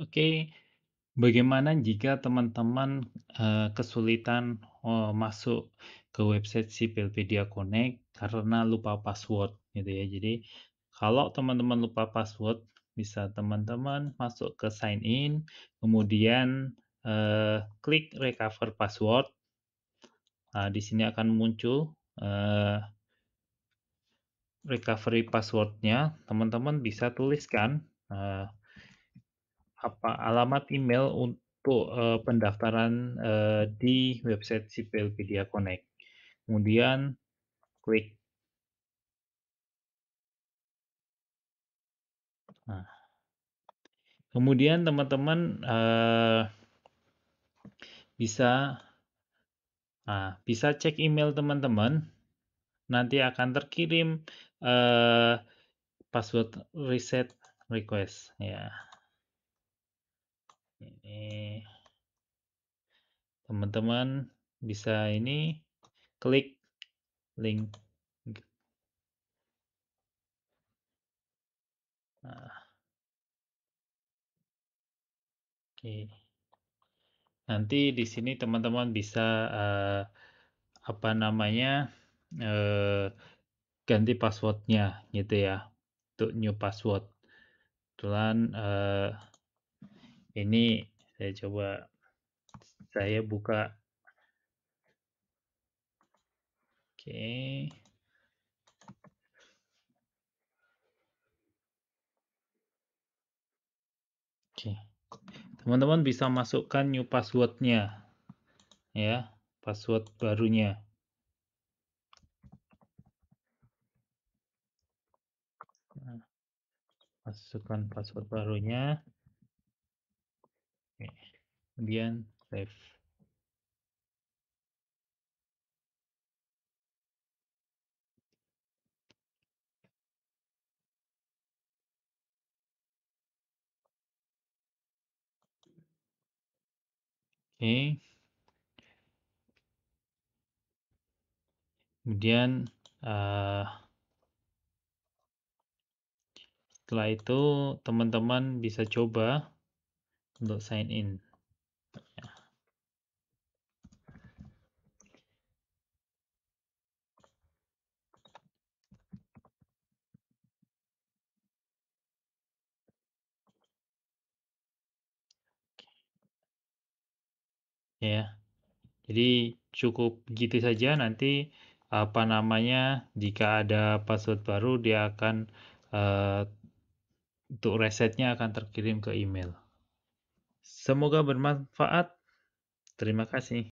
Oke, bagaimana jika teman-teman, uh, kesulitan, uh, masuk ke website Sipilpedia Connect karena lupa password gitu ya. Jadi, kalau teman-teman lupa password, bisa teman-teman masuk ke sign in, kemudian, uh, klik recover password. Nah, di sini akan muncul, uh, recovery passwordnya, teman-teman bisa tuliskan, uh, apa alamat email untuk uh, pendaftaran uh, di website Sipilpedia Connect. Kemudian klik Nah. Kemudian teman-teman uh, bisa uh, bisa cek email teman-teman. Nanti akan terkirim uh, password reset request ya ini teman-teman bisa ini klik link nah. oke nanti di sini teman-teman bisa uh, apa namanya uh, ganti passwordnya gitu ya untuk new password kebetulan uh, ini saya coba saya buka oke oke teman-teman bisa masukkan new passwordnya ya password barunya nah, masukkan password barunya kemudian save Oke. Kemudian uh, setelah itu teman-teman bisa coba untuk sign in ya. Jadi cukup gitu saja nanti apa namanya jika ada password baru dia akan uh, untuk resetnya akan terkirim ke email. Semoga bermanfaat. Terima kasih.